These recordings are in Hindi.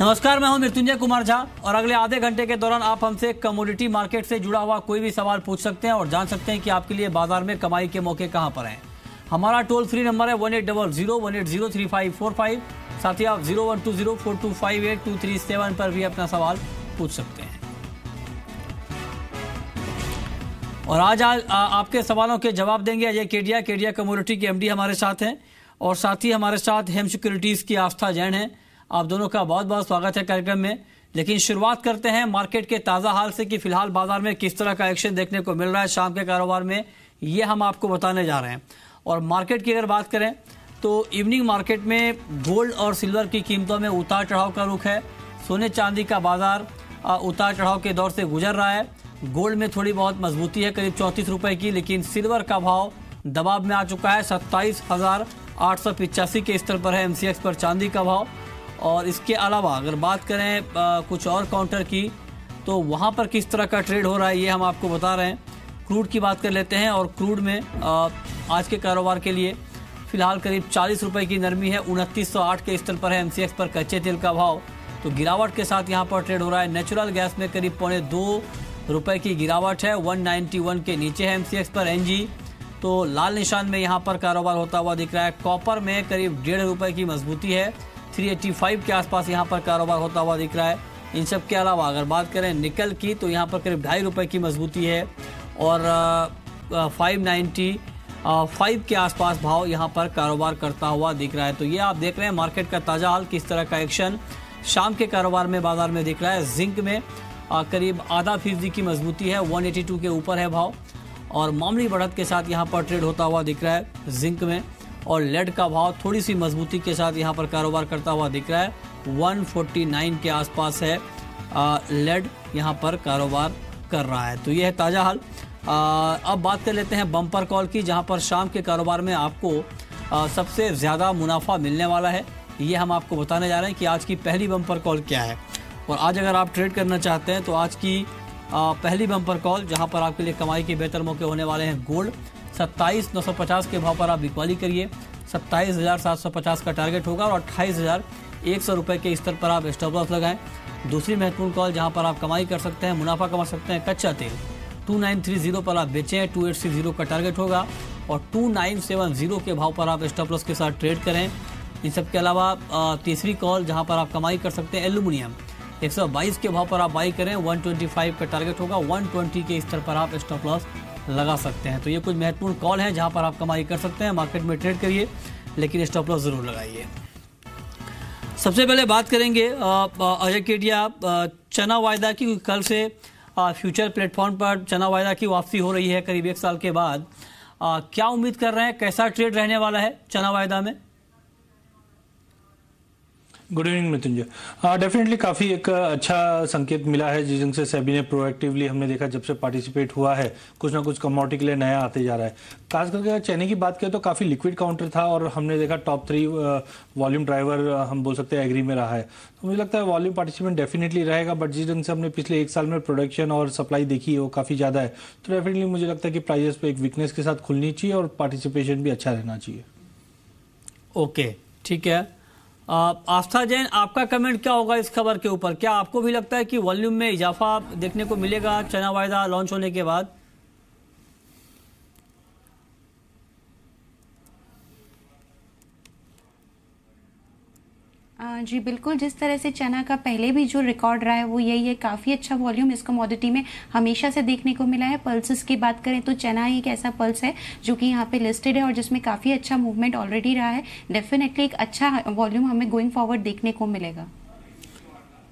नमस्कार मैं हूं मृत्युंजय कुमार झा और अगले आधे घंटे के दौरान आप हमसे कमोडिटी मार्केट से जुड़ा हुआ कोई भी सवाल पूछ सकते हैं और जान सकते हैं कि आपके लिए बाजार में कमाई के मौके कहां पर हैं हमारा टोल फ्री नंबर है one eight double zero one eight zero three five four five साथ ही आप zero one two zero four two five eight two three seven पर भी अपना सवाल पूछ सकते हैं और आज आज आपके सवालों के जवाब देंगे अजय केडिया केडिया कम्युनिटी के एमडी हमारे साथ हैं और साथ ही हमारे साथ हेम सिक्योरिटीज़ की आस्था जैन है आप दोनों का बहुत बहुत स्वागत है कार्यक्रम में लेकिन शुरुआत करते हैं मार्केट के ताज़ा हाल से कि फिलहाल बाजार में किस तरह का एक्शन देखने को मिल रहा है शाम के कारोबार में ये हम आपको बताने जा रहे हैं और मार्केट की अगर बात करें तो इवनिंग मार्केट में गोल्ड और सिल्वर की कीमतों में उतार चढ़ाव का रुख है सोने चांदी का बाजार उतार चढ़ाव के दौर से गुजर रहा है गोल्ड में थोड़ी बहुत मजबूती है करीब चौंतीस रुपये की लेकिन सिल्वर का भाव दबाव में आ चुका है सत्ताईस हज़ार आठ सौ पिचासी के स्तर पर है एम पर चांदी का भाव और इसके अलावा अगर बात करें आ, कुछ और काउंटर की तो वहाँ पर किस तरह का ट्रेड हो रहा है ये हम आपको बता रहे हैं क्रूड की बात कर लेते हैं और क्रूड में आ, आज के कारोबार के लिए फिलहाल करीब चालीस रुपये की नरमी है उनतीस के स्तर पर है एम पर कच्चे तेल का भाव तो गिरावट के साथ यहाँ पर ट्रेड हो रहा है नेचुरल गैस में करीब पौने दो रुपये की गिरावट है वन के नीचे है एम पर एन तो लाल निशान में यहाँ पर कारोबार होता हुआ दिख रहा है कॉपर में करीब डेढ़ रुपये की मजबूती है 385 के आसपास यहाँ पर कारोबार होता हुआ दिख रहा है इन सब के अलावा अगर बात करें निकल की तो यहाँ पर करीब ढाई रुपये की मजबूती है और फाइव नाइन्टी फाइव के आसपास भाव यहाँ पर कारोबार करता हुआ दिख रहा है तो ये आप देख रहे हैं मार्केट का ताज़ा हाल किस तरह का एक्शन शाम के कारोबार में बाजार में दिख रहा है जिंक में करीब आधा फीसदी की मजबूती है 182 के ऊपर है भाव और मामूली बढ़त के साथ यहाँ पर ट्रेड होता हुआ दिख रहा है जिंक में और लेड का भाव थोड़ी सी मजबूती के साथ यहाँ पर कारोबार करता हुआ दिख रहा है 149 के आसपास है लेड यहाँ पर कारोबार कर रहा है तो यह है ताज़ा हाल आ, अब बात कर लेते हैं बम्पर कॉल की जहाँ पर शाम के कारोबार में आपको आ, सबसे ज़्यादा मुनाफा मिलने वाला है ये हम आपको बताने जा रहे हैं कि आज की पहली बम्पर कॉल क्या है और आज अगर आप ट्रेड करना चाहते हैं तो आज की आ, पहली बम्पर कॉल जहां पर आपके लिए कमाई के बेहतर मौके होने वाले हैं गोल्ड सत्ताईस नौ सौ पचास के भाव पर आप बिकवाली करिए सत्ताईस हज़ार सात सौ पचास का टारगेट होगा और अट्ठाईस हज़ार एक सौ रुपये के स्तर पर आप स्टॉप लॉस लगाएं दूसरी महत्वपूर्ण कॉल जहां पर आप कमाई कर सकते हैं मुनाफा कमा सकते हैं कच्चा तेल टू नाइन थ्री जीरो पर आप बेचें टू एट जीरो का टारगेट होगा और टू नाइन सेवन जीरो के भाव पर आप स्टॉप लॉस के साथ ट्रेड करें इन सब के अलावा तीसरी कॉल जहाँ पर आप कमाई कर सकते हैं एलुमिनियम बाईस के भाव पर आप बाई करें वन ट्वेंटी फाइव का टारगेट होगा वन ट्वेंटी के स्तर पर आप स्टॉप लॉस लगा सकते हैं तो ये कुछ महत्वपूर्ण कॉल हैं जहाँ पर आप कमाई कर सकते हैं मार्केट में ट्रेड करिए लेकिन स्टॉप लॉस ज़रूर लगाइए सबसे पहले बात करेंगे अजय केडिया चना वायदा की कल से फ्यूचर प्लेटफॉर्म पर चना वायदा की वापसी हो रही है करीब एक साल के बाद क्या उम्मीद कर रहे हैं कैसा ट्रेड रहने वाला है चना वायदा में गुड इवनिंग मृत्युंजय डेफिनेटली काफ़ी एक अच्छा संकेत मिला है जिस ढंग से सेबी ने प्रोएक्टिवली हमने देखा जब से पार्टिसिपेट हुआ है कुछ ना कुछ कमोडिटी के लिए नया आते जा रहा है खास करके अगर चेन्नई की बात करें तो काफ़ी लिक्विड काउंटर था और हमने देखा टॉप थ्री वॉल्यूम ड्राइवर हम बोल सकते हैं एग्री में रहा है तो मुझे लगता है वॉल्यूम पार्टिसिपेंट डेफिनेटली रहेगा बट जिस ढंग से हमने पिछले एक साल में प्रोडक्शन और सप्लाई देखी है वो काफ़ी ज़्यादा है तो डेफिनेटली मुझे लगता है कि प्राइजेस पर एक वीकनेस के साथ खुलनी चाहिए और पार्टिसिपेशन भी अच्छा रहना चाहिए ओके ठीक है आस्था जैन आपका कमेंट क्या होगा इस खबर के ऊपर क्या आपको भी लगता है कि वॉल्यूम में इजाफा देखने को मिलेगा चना वायदा लॉन्च होने के बाद हाँ, जी बिल्कुल जिस तरह से चना का पहले भी जो रिकॉर्ड रहा है वो यही है काफ़ी अच्छा वॉल्यूम इस कमोडिटी में हमेशा से देखने को मिला है पल्सेस की बात करें तो चना एक ऐसा पल्स है जो कि यहाँ पे लिस्टेड है और जिसमें काफ़ी अच्छा मूवमेंट ऑलरेडी रहा है डेफिनेटली एक अच्छा वॉल्यूम हमें गोइंग फॉरवर्ड देखने को मिलेगा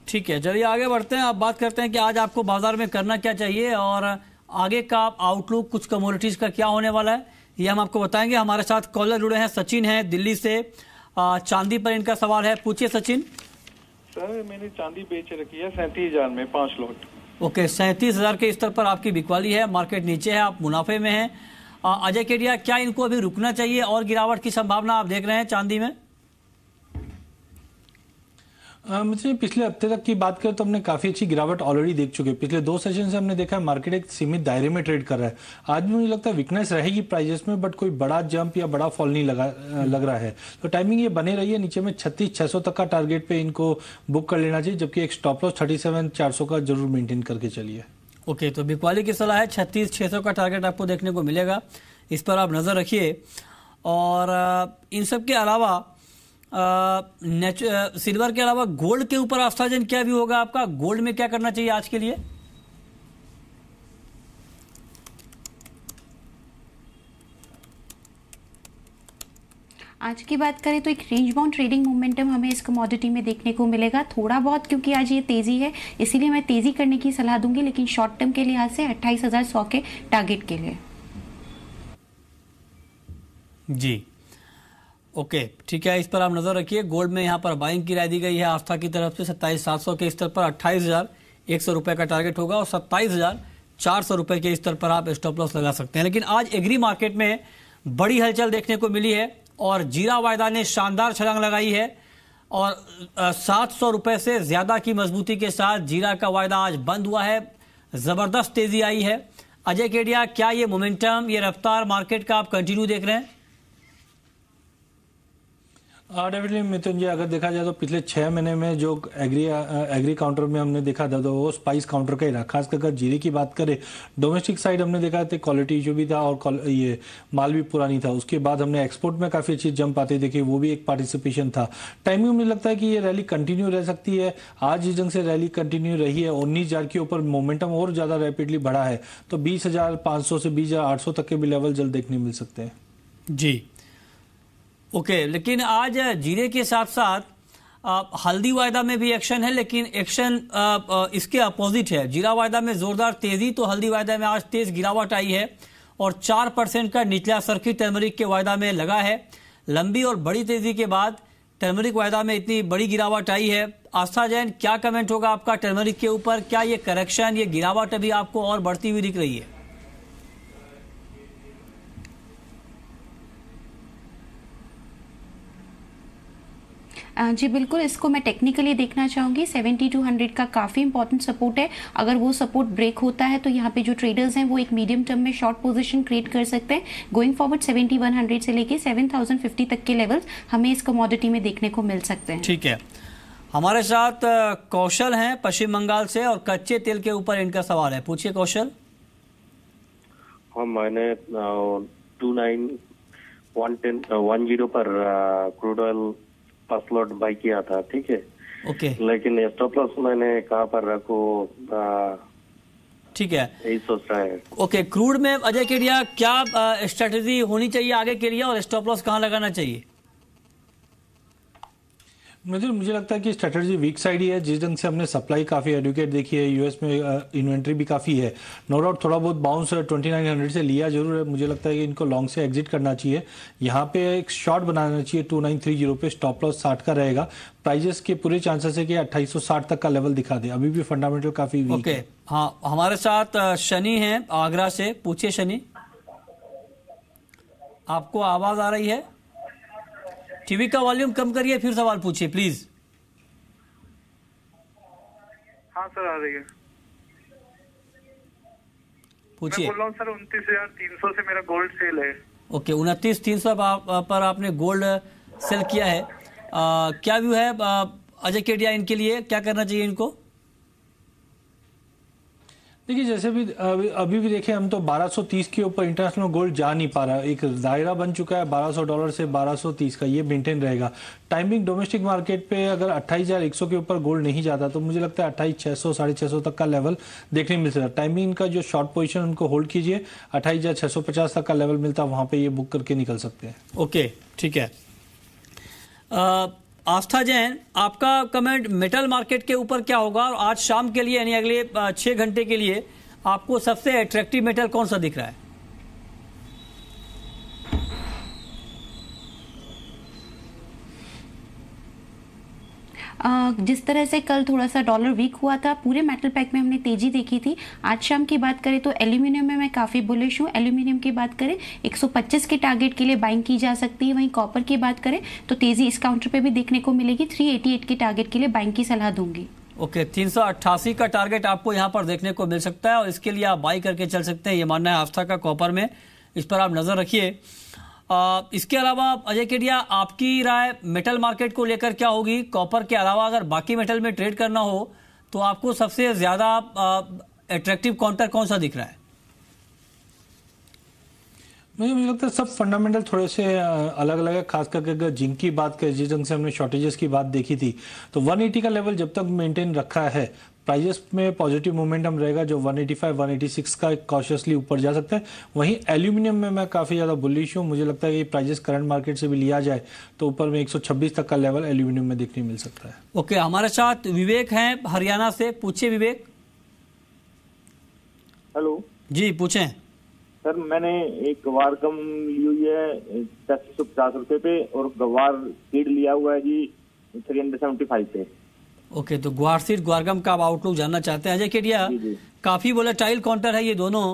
ठीक है चलिए आगे बढ़ते हैं आप बात करते हैं कि आज आपको बाजार में करना क्या चाहिए और आगे का आउटलुक कुछ कमोडिटीज का क्या होने वाला है ये हम आपको बताएंगे हमारे साथ कॉलर जुड़े हैं सचिन हैं दिल्ली से चांदी पर इनका सवाल है पूछिए सचिन सर मैंने चांदी बेच रखी है सैंतीस हजार में पांच लोट ओके सैंतीस हजार के स्तर पर आपकी बिकवाली है मार्केट नीचे है आप मुनाफे में हैं अजय केडिया क्या इनको अभी रुकना चाहिए और गिरावट की संभावना आप देख रहे हैं चांदी में मित्र पिछले हफ्ते तक की बात करें तो हमने काफ़ी अच्छी गिरावट ऑलरेडी देख चुके हैं पिछले दो सेशन से हमने देखा है मार्केट एक सीमित दायरे में ट्रेड कर रहा है आज भी मुझे लगता है वीकनेस रहेगी प्राइजेस में बट कोई बड़ा जंप या बड़ा फॉल नहीं लगा लग रहा है तो टाइमिंग ये बने रही है नीचे में छत्तीस छह तक का टारगेट पे इनको बुक कर लेना चाहिए जबकि एक स्टॉप लॉस थर्टी सेवन का जरूर मेंटेन करके चलिए ओके तो बिकवाली की सलाह है छत्तीस छह का टारगेट आपको देखने को मिलेगा इस पर आप नज़र रखिए और इन सब के अलावा सिल्वर के अलावा गोल्ड के ऊपर आस्थाजन क्या भी होगा आपका गोल्ड में क्या करना चाहिए आज के लिए आज की बात करें तो एक रेंज बाउंड ट्रेडिंग मोमेंटम हमें इस कमोडिटी में देखने को मिलेगा थोड़ा बहुत क्योंकि आज ये तेज़ी है इसीलिए मैं तेज़ी करने की सलाह दूंगी लेकिन शॉर्ट टर्म के लिहाज से अट्ठाईस के टारगेट के लिए जी ओके ठीक है इस पर आप नजर रखिए गोल्ड में यहाँ पर बाइंग की राय दी गई है आस्था की तरफ से सत्ताईस सात सौ के स्तर पर अट्ठाईस हजार एक सौ रुपये का टारगेट होगा और सत्ताईस हजार चार सौ रुपए के स्तर पर आप स्टॉप लॉस लगा सकते हैं लेकिन आज एग्री मार्केट में बड़ी हलचल देखने को मिली है और जीरा वायदा ने शानदार छलांग लगाई है और सात सौ रुपये से ज़्यादा की मजबूती के साथ जीरा का वायदा आज बंद हुआ है ज़बरदस्त तेज़ी आई है अजय केडिया क्या ये मोमेंटम ये रफ्तार मार्केट का आप कंटिन्यू देख रहे हैं डेफिनेटली मिथुन जी अगर देखा जाए तो पिछले छः महीने में जो एग्री एग्री काउंटर में हमने देखा था तो वो स्पाइस काउंटर का ही रहा खास अगर जीरे की बात करें डोमेस्टिक साइड हमने देखा था क्वालिटी जो भी था और ये माल भी पुरानी था उसके बाद हमने एक्सपोर्ट में काफ़ी अच्छी जंप आते देखी वो भी एक पार्टिसिपेशन था टाइमिंग मुझे लगता है कि ये रैली कंटिन्यू रह सकती है आज जिस ढंग से रैली कंटिन्यू रही है उन्नीस हज़ार के ऊपर मोमेंटम और ज़्यादा रैपिडली बढ़ा है तो बीस हज़ार पाँच सौ से बीस हज़ार आठ सौ तक के भी लेवल जल्द देखने मिल सकते हैं जी ओके लेकिन आज जीरे के साथ साथ हल्दी वायदा में भी एक्शन है लेकिन एक्शन इसके अपोजिट है जीरा वायदा में जोरदार तेजी तो हल्दी वायदा में आज तेज गिरावट आई है और चार परसेंट का निचला सर्किट टर्मरिक के वायदा में लगा है लंबी और बड़ी तेजी के बाद टर्मरिक वायदा में इतनी बड़ी गिरावट आई है आस्था जैन क्या कमेंट होगा आपका टर्मरिक के ऊपर क्या ये करेक्शन ये गिरावट अभी आपको और बढ़ती हुई दिख रही है जी बिल्कुल इसको मैं टेक्निकली देखना चाहूंगी 7200 का काफ़ी इंपॉर्टेंट सपोर्ट है अगर वो सपोर्ट ब्रेक होता है तो यहाँ पे जो ट्रेडर्स हैं वो एक मीडियम टर्म में शॉर्ट पोजीशन क्रिएट कर सकते हैं गोइंग फॉरवर्ड 7100 से लेके 7050 तक के लेवल्स हमें इस कमोडिटी में देखने को मिल सकते हैं ठीक है हमारे साथ कौशल है पश्चिम बंगाल से और कच्चे तेल के ऊपर इनका सवाल है पूछिए कौशल हाँ मैंने two nine one ten one zero पर क्रूड ऑयल पासलोट बाई किया था ठीक है ओके okay. लेकिन स्टॉप तो लॉस मैंने कहा पर रखो ठीक है यही सोच रहा है ओके क्रूड में अजय के लिए क्या स्ट्रेटेजी होनी चाहिए आगे के लिए और स्टॉप लॉस कहाँ लगाना चाहिए मुझे मुझे लगता है कि स्ट्रेटजी वीक साइड ही है जिस ढंग से हमने सप्लाई काफ़ी एडुकेट देखी है यूएस में इन्वेंट्री भी काफ़ी है नो डाउट थोड़ा बहुत बाउंस 2900 से लिया जरूर है मुझे लगता है कि इनको लॉन्ग से एग्जिट करना चाहिए यहाँ पे एक शॉर्ट बनाना चाहिए टू नाइन थ्री जीरो पे स्टॉप लॉस साठ का रहेगा प्राइजेस के पूरे चांसेस है कि साठ तक का लेवल दिखा दे अभी भी फंडामेंटल काफ़ी वीक okay. है हाँ हमारे साथ शनि है आगरा से पूछे शनि आपको आवाज़ आ रही है टीवी का वॉल्यूम कम करिए फिर सवाल पूछिए प्लीज हाँ सर आ रही है पूछिए सर उनतीस हजार तीन सौ से मेरा गोल्ड सेल है ओके उनतीस तीन सौ पर आपने गोल्ड सेल किया है आ, क्या व्यू है अजय केडिया इनके लिए क्या करना चाहिए इनको देखिए जैसे भी अभी, अभी भी देखें हम तो 1230 के ऊपर इंटरनेशनल गोल्ड जा नहीं पा रहा एक दायरा बन चुका है 1200 डॉलर से 1230 का ये मेंटेन रहेगा टाइमिंग डोमेस्टिक मार्केट पे अगर 28,100 के ऊपर गोल्ड नहीं जाता तो मुझे लगता है अट्ठाईस छः सौ साढ़े छः सौ तक का लेवल देखने मिल सकता टाइमिंग का जो शॉर्ट पोजिशन उनको होल्ड कीजिए अट्ठाईस तक का लेवल मिलता है वहाँ पर ये बुक करके निकल सकते हैं ओके ठीक है आस्था जैन आपका कमेंट मेटल मार्केट के ऊपर क्या होगा और आज शाम के लिए यानी अगले छः घंटे के लिए आपको सबसे अट्रैक्टिव मेटल कौन सा दिख रहा है जिस तरह से कल थोड़ा सा डॉलर वीक हुआ था पूरे मेटल पैक में हमने तेजी देखी थी आज शाम की बात करें तो एल्यूमिनियम में मैं काफ़ी बुलिश हूँ एल्यूमिनियम की बात करें 125 के टारगेट के लिए बाइंग की जा सकती है वहीं कॉपर की बात करें तो तेज़ी इस काउंटर पर भी देखने को मिलेगी एट के टारगेट के लिए बाइंग की सलाह दूंगी ओके तीन सौ अट्ठासी का टारगेट आपको यहाँ पर देखने को मिल सकता है और इसके लिए आप बाई करके चल सकते हैं ये मानना है आस्था का कॉपर में इस पर आप नज़र रखिए इसके अलावा अजय केडिया आपकी राय मेटल मार्केट को लेकर क्या होगी कॉपर के अलावा अगर बाकी मेटल में ट्रेड करना हो तो आपको सबसे ज़्यादा अट्रैक्टिव काउंटर कौन सा दिख रहा है मुझे मुझे लगता है सब फंडामेंटल थोड़े से अलग अलग है खास करके अगर जिंक की बात करें जिस ढंग से हमने शॉर्टेजेस की बात देखी थी तो 180 का लेवल जब तक मेंटेन रखा है प्राइजेस में पॉजिटिव मोमेंटम रहेगा जो 185 186 का कॉशियसली ऊपर जा सकता है वहीं एल्यूमिनियम में मैं काफ़ी ज़्यादा बुलिश हूँ मुझे लगता है कि प्राइजेस करंट मार्केट से भी लिया जाए तो ऊपर में 126 तक का लेवल एल्यूमिनियम में देखने मिल सकता है ओके okay, हमारे साथ विवेक हैं हरियाणा से पूछे विवेक हेलो जी पूछे सर मैंने एक गवार कम ली हुई है दस सौ पचास रुपये पे और गवार सीड लिया हुआ है जी थ्री हंड्रेड सेवेंटी फाइव पे ओके तो ग्वार सीट ग्वारगम का आप आउटलुक जानना चाहते हैं अजय केटिया काफी बोले टाइल काउंटर है ये दोनों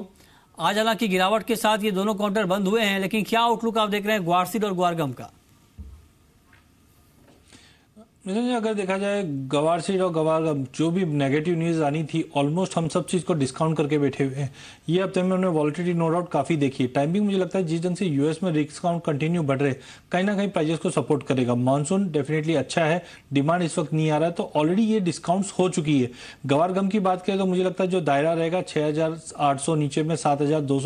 आज हालांकि गिरावट के साथ ये दोनों काउंटर बंद हुए हैं लेकिन क्या आउटलुक आप देख रहे हैं ग्वार सीट और ग्वारगम का जी अगर देखा जाए गवार सीट और गवार का जो भी नेगेटिव न्यूज़ आनी थी ऑलमोस्ट हम सब चीज़ को डिस्काउंट करके बैठे हुए हैं ये हफ्ते में हमने वॉलिटी नो डाउट काफ़ी देखी टाइमिंग मुझे लगता है जिस दिन से यूएस में डिस्काउंट कंटिन्यू बढ़ रहे कहीं ना कहीं प्राइजेस को सपोर्ट करेगा मानसून डेफिनेटली अच्छा है डिमांड इस वक्त नहीं आ रहा है तो ऑलरेडी ये डिस्काउंट हो चुकी है गवार गम की बात करें तो मुझे लगता है जो दायरा रहेगा छः नीचे में सात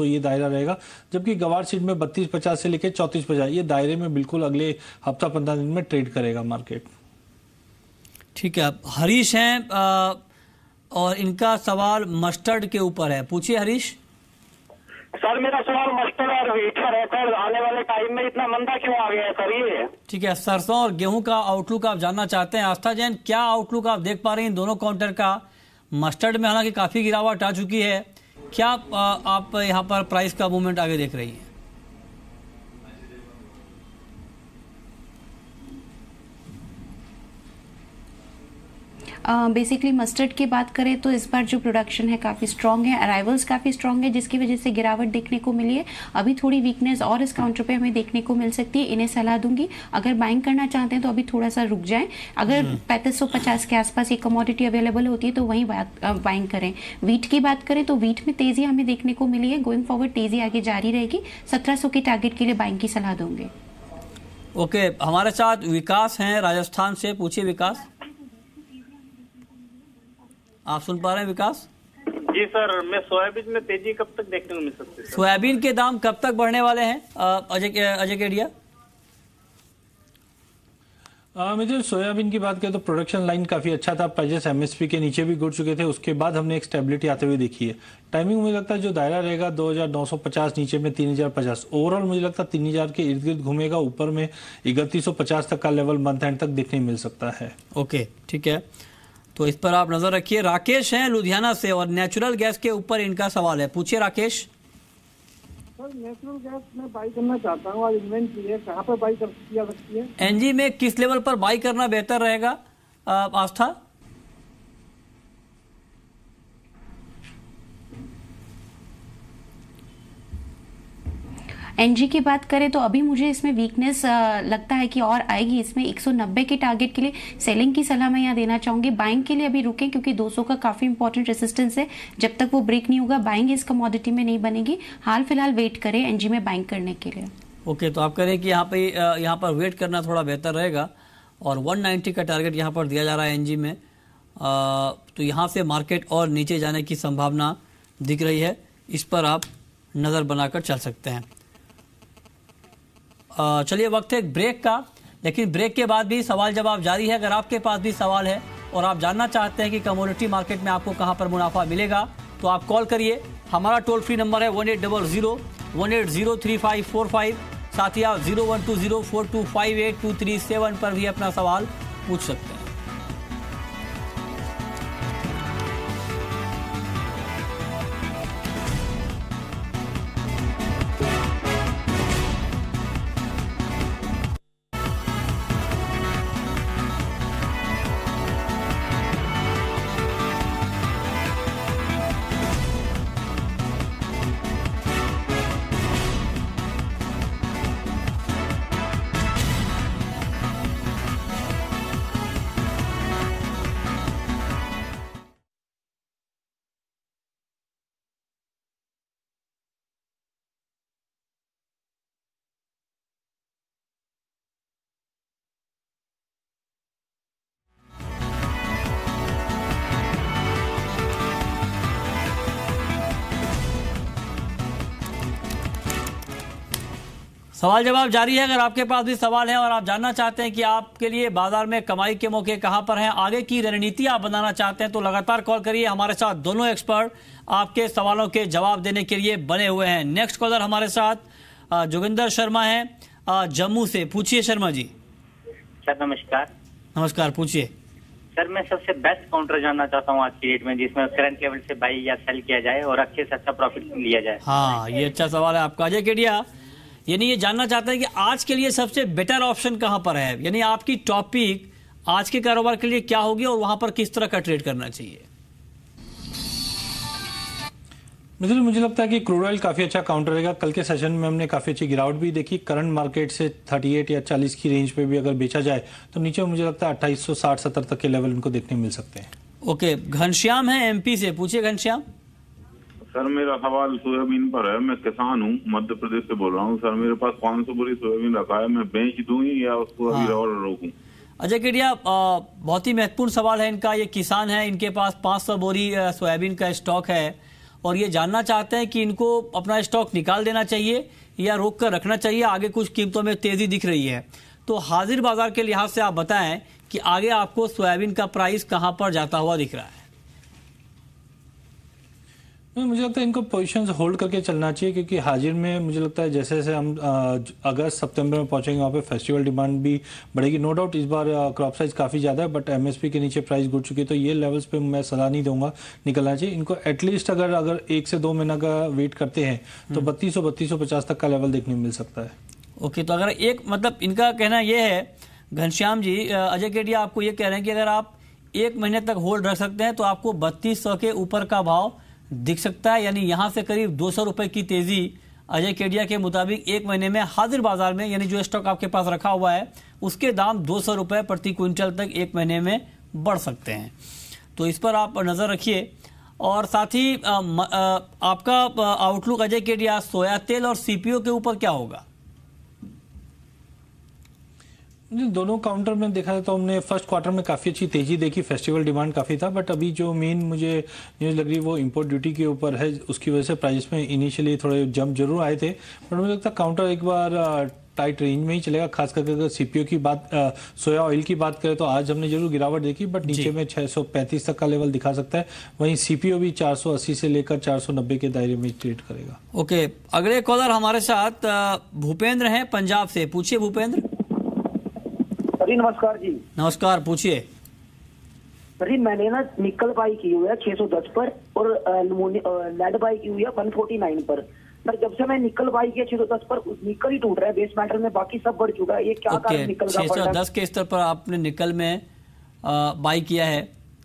ये दायरा रहेगा जबकि गवार सीट में बत्तीस पचास से लेकर चौतीस ये दायरे में बिल्कुल अगले हफ्ता पंद्रह दिन में ट्रेड करेगा मार्केट ठीक है हरीश हैं और इनका सवाल मस्टर्ड के ऊपर है पूछिए हरीश सर मेरा सवाल मस्टर्ड और व्हीट है सर आने वाले टाइम में इतना मंदा क्यों आ गया है सर ये ठीक है सरसों और गेहूं का आउटलुक आप जानना चाहते हैं आस्था जैन क्या आउटलुक आप देख पा रहे हैं दोनों काउंटर का मस्टर्ड में हालांकि काफ़ी गिरावट आ चुकी है क्या आप यहाँ पर प्राइस का मूवमेंट आगे देख रही है बेसिकली मस्टर्ड की बात करें तो इस बार जो प्रोडक्शन है काफ़ी स्ट्रॉन्ग है अराइवल्स काफ़ी स्ट्रॉन्ग है जिसकी वजह से गिरावट देखने को मिली है अभी थोड़ी वीकनेस और इस काउंटर पर हमें देखने को मिल सकती है इन्हें सलाह दूंगी अगर बाइंग करना चाहते हैं तो अभी थोड़ा सा रुक जाएं अगर हम्म। पैंतीस के आसपास ये कमोडिटी अवेलेबल होती है तो वहीं बाइंग करें वीट की बात करें तो वीट में तेज़ी हमें देखने को मिली है गोइंग फॉरवर्ड तेज़ी आगे जारी रहेगी सत्रह के टारगेट के लिए बाइंग की सलाह दूंगी ओके okay, हमारे साथ विकास हैं राजस्थान से पूछिए विकास आप सुन पा रहे हैं विकास जी सर मैं सोयाबीन में तेजी कब तक देखने को मिल सकती है सोयाबीन के दाम कब तक बढ़ने वाले हैं अजय केडिया मुझे सोयाबीन की बात करें तो प्रोडक्शन लाइन काफ़ी अच्छा था प्राइजेस एमएसपी के नीचे भी गुड़ चुके थे उसके बाद हमने एक स्टेबिलिटी आते हुए देखी है टाइमिंग मुझे लगता है जो दायरा रहेगा 2950 नीचे में 3050 ओवरऑल मुझे लगता है 3000 के इर्द गिर्द घूमेगा ऊपर में इकतीस तक का लेवल मंथ एंड तक देखने मिल सकता है ओके ठीक है तो इस पर आप नजर रखिए राकेश हैं लुधियाना से और नेचुरल गैस के ऊपर इनका सवाल है पूछिए राकेश सर नेचुरल गैस मैं बाई करना चाहता हूँ आज इन्वेंट्री है कहाँ पर बाई कर सकती है एनजी में किस लेवल पर बाई करना बेहतर रहेगा आस्था एनजी की बात करें तो अभी मुझे इसमें वीकनेस लगता है कि और आएगी इसमें 190 के टारगेट के लिए सेलिंग की सलाह मैं यहाँ देना चाहूंगी बाइंग के लिए अभी रुकें क्योंकि 200 का काफी इंपॉर्टेंट रेसिस्टेंस है जब तक वो ब्रेक नहीं होगा बाइंग इस कमोडिटी में नहीं बनेगी हाल फिलहाल वेट करें एनजी में बाइंग करने के लिए ओके okay, तो आप कह रहे हैं कि यहाँ पे यहाँ पर वेट करना थोड़ा बेहतर रहेगा और 190 का टारगेट यहाँ पर दिया जा रहा है एनजी में आ, तो यहाँ से मार्केट और नीचे जाने की संभावना दिख रही है इस पर आप नज़र बनाकर चल सकते हैं चलिए वक्त है एक ब्रेक का लेकिन ब्रेक के बाद भी सवाल जवाब जारी है अगर आपके पास भी सवाल है और आप जानना चाहते हैं कि कम्योनिटी मार्केट में आपको कहाँ पर मुनाफा मिलेगा तो आप कॉल करिए हमारा टोल फ्री नंबर है one eight double zero one eight zero three five four five साथ ही आप zero one two zero four two five eight two three seven पर भी अपना सवाल पूछ सकते हैं सवाल जवाब जारी है अगर आपके पास भी सवाल है और आप जानना चाहते हैं कि आपके लिए बाजार में कमाई के मौके कहां पर हैं आगे की रणनीति आप बनाना चाहते हैं तो लगातार कॉल करिए हमारे साथ दोनों एक्सपर्ट आपके सवालों के जवाब देने के लिए बने हुए हैं नेक्स्ट कॉलर हमारे साथ जोगिंदर शर्मा है जम्मू से पूछिए शर्मा जी सर नमस्कार नमस्कार पूछिए सर मैं सबसे बेस्ट काउंटर जानना चाहता हूँ आज की डेट में जिसमें करंट लेवल से बाई या सेल किया जाए और अच्छे से अच्छा प्रॉफिट लिया जाए हाँ ये अच्छा सवाल है आपका अजय केडिया यानी ये जानना चाहते हैं कि आज के लिए सबसे बेटर ऑप्शन कहाँ पर है यानी आपकी टॉपिक आज के कारोबार के लिए क्या होगी और वहां पर किस तरह का ट्रेड करना चाहिए मित्र मुझे लगता है कि क्रूड ऑयल काफ़ी अच्छा काउंटर रहेगा कल के सेशन में हमने काफ़ी अच्छी गिरावट भी देखी करंट मार्केट से 38 या 40 की रेंज पे भी अगर बेचा जाए तो नीचे मुझे लगता है 2860 70 तक के लेवल उनको देखने मिल सकते हैं ओके घनश्याम है एमपी से पूछिए घनश्याम सर मेरा सवाल सोयाबीन पर है मैं किसान हूँ मध्य प्रदेश से बोल रहा हूँ सर मेरे पास पाँच सौ बोरी सोयाबीन रखा है मैं बेच दूँ या उसको हाँ। अभी और रोकू अजय अच्छा, किडिया बहुत ही महत्वपूर्ण सवाल है इनका ये किसान है इनके पास 500 बोरी सोयाबीन का स्टॉक है और ये जानना चाहते हैं कि इनको अपना स्टॉक निकाल देना चाहिए या रोक कर रखना चाहिए आगे कुछ कीमतों में तेजी दिख रही है तो हाजिर बाजार के लिहाज से आप बताएं कि आगे आपको सोयाबीन का प्राइस कहाँ पर जाता हुआ दिख रहा है मुझे लगता है इनको पोजीशंस होल्ड करके चलना चाहिए क्योंकि हाजिर में मुझे लगता है जैसे जैसे हम अगस्त सितंबर में पहुंचेंगे वहाँ पे फेस्टिवल डिमांड भी बढ़ेगी नो डाउट इस बार क्रॉप साइज काफ़ी ज़्यादा है बट एमएसपी के नीचे प्राइस घुट चुकी है तो ये लेवल्स पे मैं सलाह नहीं दूंगा निकलना चाहिए इनको एटलीस्ट अगर अगर एक से दो महीना का वेट करते हैं तो हम्म। बत्तीस सौ बत्तीस सौ पचास तक का लेवल देखने मिल सकता है ओके तो अगर एक मतलब इनका कहना यह है घनश्याम जी अजय केडिया आपको ये कह रहे हैं कि अगर आप एक महीने तक होल्ड रख सकते हैं तो आपको बत्तीस सौ के ऊपर का भाव दिख सकता है यानी यहाँ से करीब दो सौ रुपये की तेज़ी अजय केडिया के मुताबिक एक महीने में हाजिर बाजार में यानी जो स्टॉक आपके पास रखा हुआ है उसके दाम दो सौ रुपये प्रति क्विंटल तक एक महीने में बढ़ सकते हैं तो इस पर आप नज़र रखिए और साथ ही आपका आउटलुक अजय केडिया सोया तेल और सीपीओ के ऊपर क्या होगा जी दोनों काउंटर में देखा जाए तो हमने फर्स्ट क्वार्टर में काफ़ी अच्छी तेज़ी देखी फेस्टिवल डिमांड काफ़ी था बट अभी जो मेन मुझे न्यूज़ लग रही वो इम्पोर्ट ड्यूटी के ऊपर है उसकी वजह से प्राइस में इनिशियली थोड़े जंप जरूर आए थे बट मुझे लगता है काउंटर एक बार टाइट रेंज में ही चलेगा खास करके अगर सीपीओ की बात आ, सोया ऑयल की बात करें तो आज हमने जरूर गिरावट देखी बट नीचे में 635 तक का लेवल दिखा सकता है वहीं सीपीओ भी 480 से लेकर 490 के दायरे में ट्रेड करेगा ओके अगले कॉलर हमारे साथ भूपेंद्र हैं पंजाब से पूछिए भूपेंद्र जी नमस्कार जी नमस्कार पूछिए सर जी मैंने ना निकल बाई की हुई है सौ दस पर और लेड बाई की हुई है वन फोर्टी नाइन पर सर जब से मैं निकल बाई की दस पर निकल ही टूट रहा है बेस मैटर में बाकी सब बढ़ चुका है ये क्या okay, निकल छह सौ दस के स्तर पर आपने निकल में बाई किया है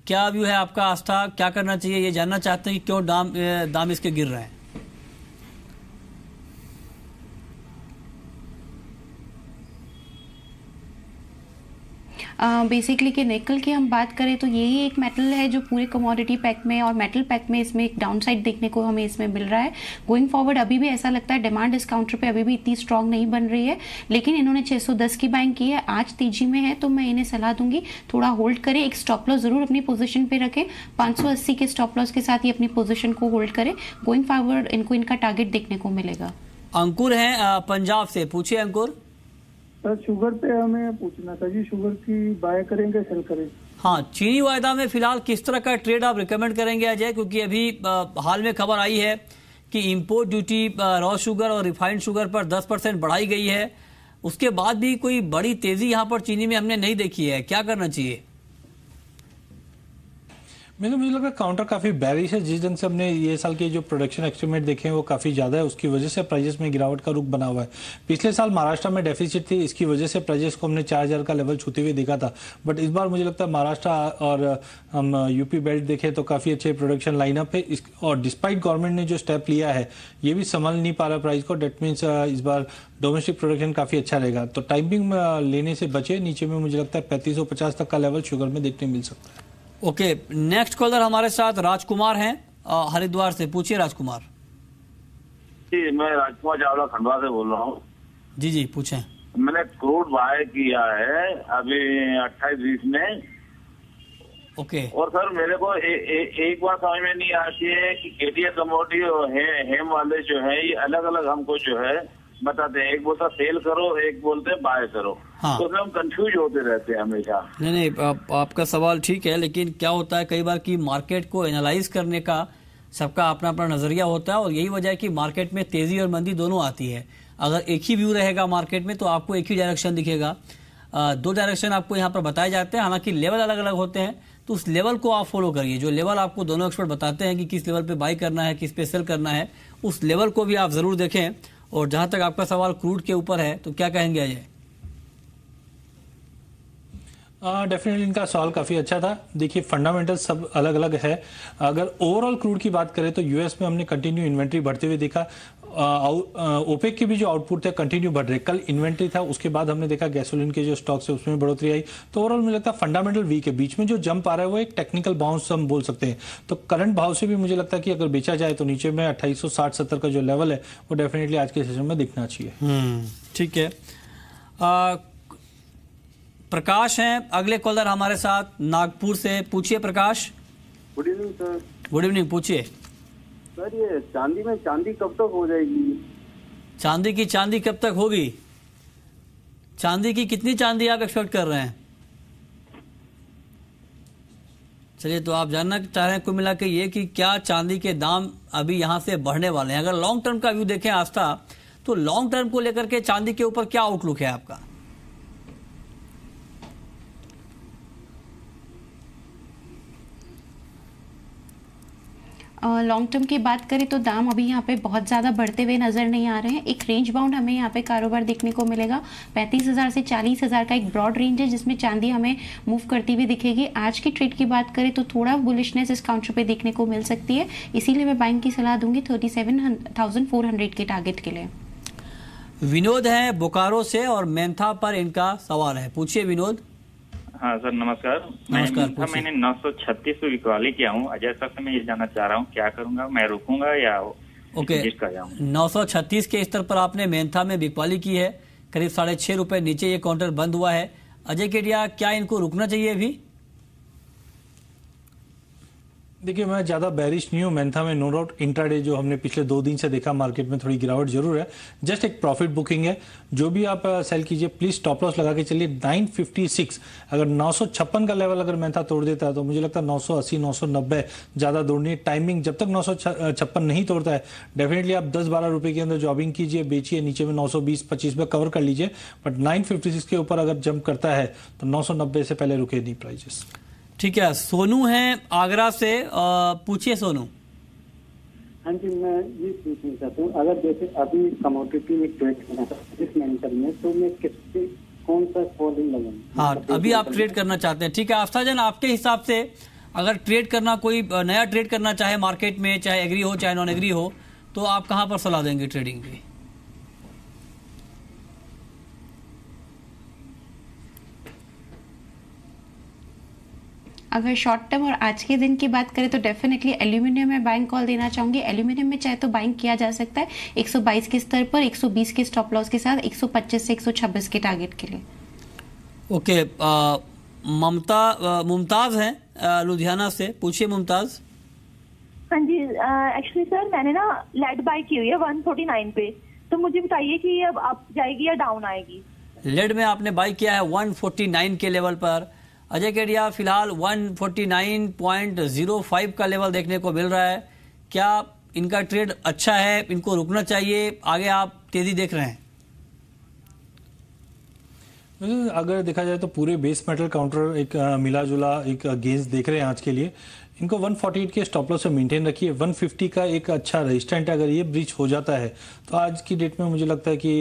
क्या व्यू है आपका आस्था क्या करना चाहिए ये जानना चाहते हैं कि क्यों दाम दाम इसके गिर रहे हैं बेसिकली कि निकल की हम बात करें तो यही एक मेटल है जो पूरे कमोडिटी पैक में और मेटल पैक में इसमें एक डाउन साइड देखने को हमें इसमें मिल रहा है गोइंग फॉरवर्ड अभी भी ऐसा लगता है डिमांड इस काउंटर पर अभी भी इतनी स्ट्रांग नहीं बन रही है लेकिन इन्होंने 610 की बाइंग की है आज तेजी में है तो मैं इन्हें सलाह दूंगी थोड़ा होल्ड करें एक स्टॉप लॉस जरूर अपनी पोजिशन पर रखें पाँच के स्टॉप लॉस के साथ ही अपनी पोजिशन को होल्ड करें गोइंग फॉरवर्ड इनको इनका टारगेट देखने को मिलेगा अंकुर हैं पंजाब से पूछिए अंकुर सर शुगर पे हमें पूछना था जी शुगर की बाय करेंगे सेल करेंगे हाँ चीनी वायदा में फिलहाल किस तरह का ट्रेड आप रिकमेंड करेंगे अजय क्योंकि अभी आ, हाल में खबर आई है कि इंपोर्ट ड्यूटी रॉ शुगर और रिफाइंड शुगर पर 10 परसेंट बढ़ाई गई है उसके बाद भी कोई बड़ी तेजी यहाँ पर चीनी में हमने नहीं देखी है क्या करना चाहिए मेरे मुझे लग रहा है काउंटर काफ़ी बैरिश है जिस ढंग से हमने ये साल के जो प्रोडक्शन एस्टिमेट देखे हैं वो काफ़ी ज़्यादा है उसकी वजह से प्राइजेस में गिरावट का रुख बना हुआ है पिछले साल महाराष्ट्र में डेफिसिट थी इसकी वजह से प्राइजेस को हमने चार हज़ार का लेवल छूते हुए देखा था बट इस बार मुझे लगता है महाराष्ट्र और हम यूपी बेल्ट देखे तो काफ़ी अच्छे प्रोडक्शन लाइनअप है और डिस्पाइट गवर्नमेंट ने जो स्टेप लिया है ये भी संभल नहीं पा रहा प्राइस को डेट मीन्स इस बार डोमेस्टिक प्रोडक्शन काफ़ी अच्छा रहेगा तो टाइमिंग लेने से बचे नीचे में मुझे लगता है पैंतीस तक का लेवल शुगर में देखने मिल सकता है ओके नेक्स्ट कॉलर हमारे साथ राजकुमार हैं हरिद्वार से पूछिए राजकुमार जी मैं राजकुमार चावला खंडवा से बोल रहा हूँ जी जी पूछे मैंने क्रूड बाय किया है अभी अट्ठाईस बीस में ओके और सर मेरे को ए, ए, एक बात समझ में नहीं आती है कि केटीएस कमोटी और हेम वाले जो है ये अलग अलग हमको जो है बताते हैं एक बोलता सेल करो एक बोलते बाय करो हाँ। तो हम कंफ्यूज होते रहते हैं हमेशा नहीं नहीं आप, आपका सवाल ठीक है लेकिन क्या होता है कई बार की मार्केट को एनालाइज करने का सबका अपना अपना नजरिया होता है और यही वजह है कि मार्केट में तेजी और मंदी दोनों आती है अगर एक ही व्यू रहेगा मार्केट में तो आपको एक ही डायरेक्शन दिखेगा दो डायरेक्शन आपको यहाँ पर बताए जाते हैं हालांकि लेवल अलग अलग होते हैं तो उस लेवल को आप फॉलो करिए जो लेवल आपको दोनों एक्सपर्ट बताते हैं कि किस लेवल पे बाई करना है किस पे सेल करना है उस लेवल को भी आप ज़रूर देखें और जहां तक आपका सवाल क्रूड के ऊपर है तो क्या कहेंगे अजय डेफिनेटली इनका सवाल काफ़ी अच्छा था देखिए फंडामेंटल सब अलग अलग है अगर ओवरऑल क्रूड की बात करें तो यूएस में हमने कंटिन्यू इन्वेंट्री बढ़ते हुए देखा ओपेक के भी जो आउटपुट थे कंटिन्यू बढ़ रहे कल इन्वेंट्री था उसके बाद हमने देखा गैसोलिन के जो स्टॉक्स है उसमें बढ़ोतरी आई तो ओवरऑल मुझे लगता है फंडामेंटल वीक है बीच में जो जंप आ रहा है वो एक टेक्निकल बाउंस हम बोल सकते हैं तो करंट भाव से भी मुझे लगता है कि अगर बेचा जाए तो नीचे में अट्ठाईस सौ का जो लेवल है वो डेफिनेटली आज के सेशन में दिखना चाहिए हम्म, ठीक है प्रकाश है अगले कॉलर हमारे साथ नागपुर से पूछिए Prakash good evening sir good evening पूछिए सर ये चांदी में चांदी कब तक हो जाएगी चांदी की चांदी कब तक होगी चांदी की कितनी चांदी आप एक्सपेक्ट कर रहे हैं चलिए तो आप जानना चाह रहे हैं कुल मिला के ये कि क्या चांदी के दाम अभी यहाँ से बढ़ने वाले हैं अगर लॉन्ग टर्म का व्यू देखें आस्था तो लॉन्ग टर्म को लेकर के चांदी के ऊपर क्या आउटलुक है आपका लॉन्ग टर्म की बात करें तो दाम अभी यहाँ पे बहुत ज़्यादा बढ़ते हुए नज़र नहीं आ रहे हैं एक रेंज बाउंड हमें यहाँ पे कारोबार देखने को मिलेगा पैंतीस हज़ार से चालीस हज़ार का एक ब्रॉड रेंज है जिसमें चांदी हमें मूव करती हुई दिखेगी आज की ट्रेड की बात करें तो थोड़ा बुलिशनेस इस काउंटर पर देखने को मिल सकती है इसीलिए मैं बैंक की सलाह दूंगी thirty seven thousand four hundred के टारगेट के लिए विनोद है बोकारो से और मैंथा पर इनका सवाल है पूछिए विनोद हाँ सर नमस्कार नमस्कार मैं मैंने नौ सौ छत्तीस रिकॉली किया हूँ अजय सर से मैं ये जानना चाह रहा हूँ क्या करूंगा मैं रुकूंगा या ओके नौ सौ छत्तीस के स्तर पर आपने मेन्था में बिकवाली की है करीब साढ़े छह रूपए नीचे ये काउंटर बंद हुआ है अजय केडिया क्या इनको रुकना चाहिए अभी देखिए मैं ज़्यादा बैरिश नहीं हूँ मैंथा में नो डाउट इंट्राडे जो हमने पिछले दो दिन से देखा मार्केट में थोड़ी गिरावट जरूर है जस्ट एक प्रॉफिट बुकिंग है जो भी आप सेल uh, कीजिए प्लीज़ स्टॉप लॉस लगा के चलिए 956 अगर नौ का लेवल अगर मैंथा तोड़ देता है तो मुझे लगता है 980 सौ ज़्यादा दौड़नी टाइमिंग जब तक नौ नहीं तोड़ता है डेफिनेटली आप दस बारह रुपये के अंदर जॉबिंग कीजिए बेचिए नीचे में नौ सौ में कवर कर लीजिए बट नाइन के ऊपर अगर जंप करता है तो नौ से पहले रुके नहीं प्राइजेस ठीक है सोनू है आगरा से पूछिए सोनू हाँ जी मैं ये पूछना चाहता हूँ अगर जैसे अभी कमोडिटी में ट्रेड करना में तो मैं किससे कौन सा फॉलिंग लगाऊँ हाँ अभी आप ट्रेड करना चाहते हैं ठीक है आस्था जन आपके हिसाब से अगर ट्रेड करना कोई नया ट्रेड करना चाहे मार्केट में चाहे एग्री हो चाहे नॉन एग्री हो तो आप कहाँ पर सलाह देंगे ट्रेडिंग की अगर शॉर्ट टर्म और आज के दिन की बात करें तो डेफिनेटली एल्यूमिनियम में बाइंग कॉल देना चाहूंगी एल्यूमिनियम में चाहे तो बाइंग किया जा सकता है 122 के स्तर पर 120 के स्टॉप लॉस के साथ 125 से 126 के टारगेट के लिए okay uh, Mamta uh, Mumtaz हैं uh, लुधियाना से पूछिए मुमताज़ हाँ जी एक्चुअली सर मैंने ना लेड बाय की हुई है 149 पे तो मुझे बताइए कि ये अब अप जाएगी या डाउन आएगी लेड में आपने बाय किया है 149 के लेवल पर अजय केडिया फिलहाल 149.05 का लेवल देखने को मिल रहा है क्या इनका ट्रेड अच्छा है इनको रुकना चाहिए आगे आप तेजी देख रहे हैं अगर देखा जाए तो पूरे बेस मेटल काउंटर एक मिला जुला एक गेंस देख रहे हैं आज के लिए इनको 148 के स्टॉप लॉस से मेंटेन रखिए 150 का एक अच्छा रेजिस्टेंट अगर ये ब्रीच हो जाता है तो आज की डेट में मुझे लगता है कि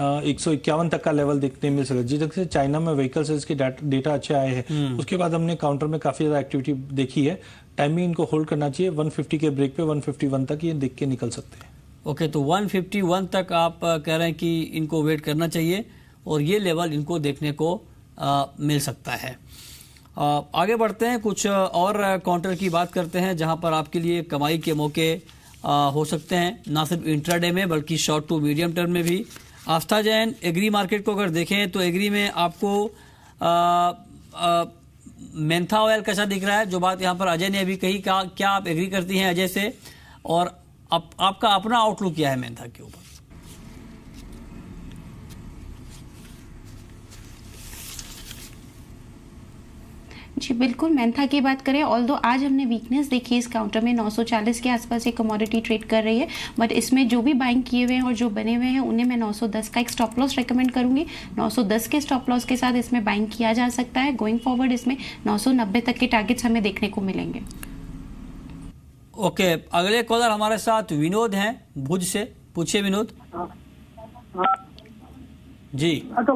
एक सौ इक्यावन तक का लेवल देखने मिल सकता है जिस तक से चाइना में व्हीकल सेल्स के डेटा अच्छे आए हैं हम्म। उसके बाद हमने काउंटर में काफ़ी ज़्यादा एक्टिविटी देखी है टाइमिंग इनको होल्ड करना चाहिए 150 के ब्रेक पे 151 तक ये देख के निकल सकते हैं ओके तो 151 तक आप कह रहे हैं कि इनको वेट करना चाहिए और ये लेवल इनको देखने को आ, मिल सकता है आ, आगे बढ़ते हैं कुछ और काउंटर की बात करते हैं जहाँ पर आपके लिए कमाई के मौके आ, हो सकते हैं ना सिर्फ इंट्राडे में बल्कि शॉर्ट टू मीडियम टर्म में भी आस्था जैन एग्री मार्केट को अगर देखें तो एग्री में आपको मेंथा ऑयल कैसा दिख रहा है जो बात यहाँ पर अजय ने अभी कही क्या आप एग्री करती हैं अजय से और आप, आपका अपना आउटलुक क्या है मेंथा के ऊपर जी बिल्कुल मैंथा की बात करें ऑल आज हमने वीकनेस देखी इस काउंटर में 940 के आसपास ये कमोडिटी ट्रेड कर रही है बट इसमें जो भी बाइंग किए हुए हैं और जो बने हुए हैं उन्हें मैं 910 का एक स्टॉप लॉस रेकमेंड करूंगी 910 के स्टॉप लॉस के साथ इसमें बाइंग किया जा सकता है गोइंग फॉरवर्ड इसमें नौ तक के टारगेट्स हमें देखने को मिलेंगे ओके okay, अगले कॉलर हमारे साथ विनोद हैं भुज से पूछिए विनोद हाँ, हाँ। जी तो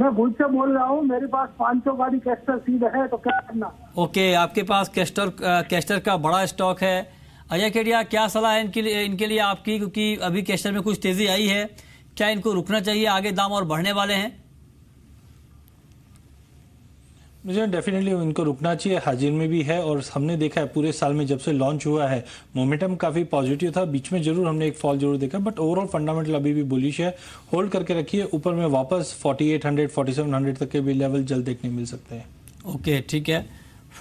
मैं भूल से बोल रहा हूँ मेरे पास पाँच सौ गाड़ी कैस्टर सीड है तो क्या करना ओके आपके पास कैस्टर कैस्टर का बड़ा स्टॉक है अजय केडिया क्या सलाह है इनके लिए इनके लिए आपकी क्योंकि अभी कैस्टर में कुछ तेजी आई है क्या इनको रुकना चाहिए आगे दाम और बढ़ने वाले हैं मुझे डेफिनेटली इनको रुकना चाहिए हाजिर में भी है और हमने देखा है पूरे साल में जब से लॉन्च हुआ है मोमेंटम काफ़ी पॉजिटिव था बीच में जरूर हमने एक फॉल जरूर देखा बट ओवरऑल फंडामेंटल अभी भी बुलिश है होल्ड करके रखिए ऊपर में वापस 4800 4700 तक के भी लेवल जल्द देखने मिल सकते हैं ओके okay, ठीक है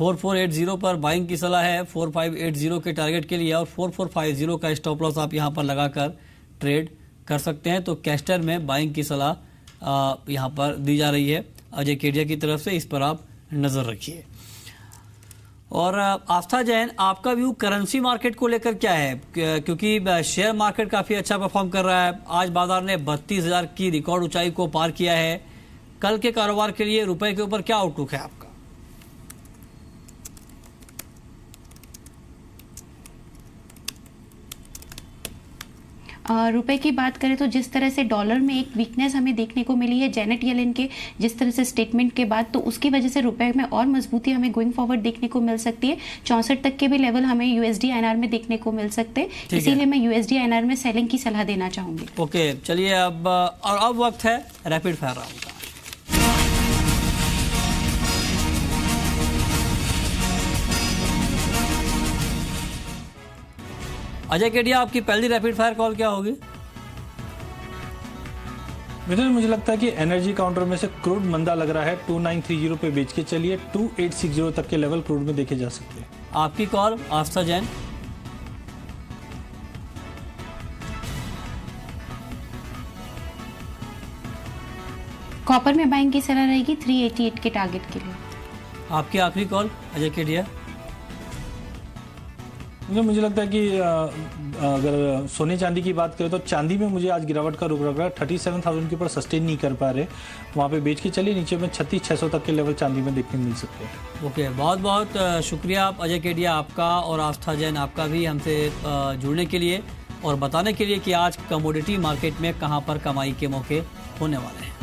4480 पर बाइंग की सलाह है 4580 के टारगेट के लिए और 4450 का स्टॉप लॉस आप यहाँ पर लगाकर ट्रेड कर सकते हैं तो कैस्टर में बाइंग की सलाह यहाँ पर दी जा रही है अजय केडिया की तरफ से इस पर आप नज़र रखिए और आस्था जैन आपका व्यू करेंसी मार्केट को लेकर क्या है क्योंकि शेयर मार्केट काफ़ी अच्छा परफॉर्म कर रहा है आज बाजार ने बत्तीस हज़ार की रिकॉर्ड ऊंचाई को पार किया है कल के कारोबार के लिए रुपए के ऊपर क्या आउटलुक है आपका रुपए की बात करें तो जिस तरह से डॉलर में एक वीकनेस हमें देखने को मिली है जेनेट येलन के जिस तरह से स्टेटमेंट के बाद तो उसकी वजह से रुपए में और मजबूती हमें गोइंग फॉरवर्ड देखने को मिल सकती है चौंसठ तक के भी लेवल हमें यूएसडी एनआर में देखने को मिल सकते हैं इसीलिए मैं यूएसडी एनआर में सेलिंग की सलाह देना चाहूंगी ओके चलिए अब और अब वक्त है रैपिड फायर राउंड का अजय केडिया आपकी पहली रैपिड फायर कॉल क्या होगी मिथुन मुझे लगता है कि एनर्जी काउंटर में से क्रूड मंदा लग रहा है 2930 पे बेच के चलिए 2860 तक के लेवल क्रूड में देखे जा सकते हैं आपकी कॉल आस्था जैन कॉपर में बाइंग की सलाह रहेगी 388 के टारगेट के लिए आपकी आखिरी कॉल अजय केडिया नहीं मुझे लगता है कि अगर सोने चांदी की बात करें तो चांदी में मुझे आज गिरावट का रुक रख रहा है थर्टी सेवन थाउजेंड के ऊपर सस्टेन नहीं कर पा रहे वहाँ पे बेच के चलिए नीचे में छत्तीस छः सौ तक के लेवल चांदी में देखने मिल सकते हैं ओके बहुत बहुत शुक्रिया आप अजय केडिया आपका और आस्था जैन आपका भी हमसे जुड़ने के लिए और बताने के लिए कि आज कमोडिटी मार्केट में कहाँ पर कमाई के मौके होने वाले हैं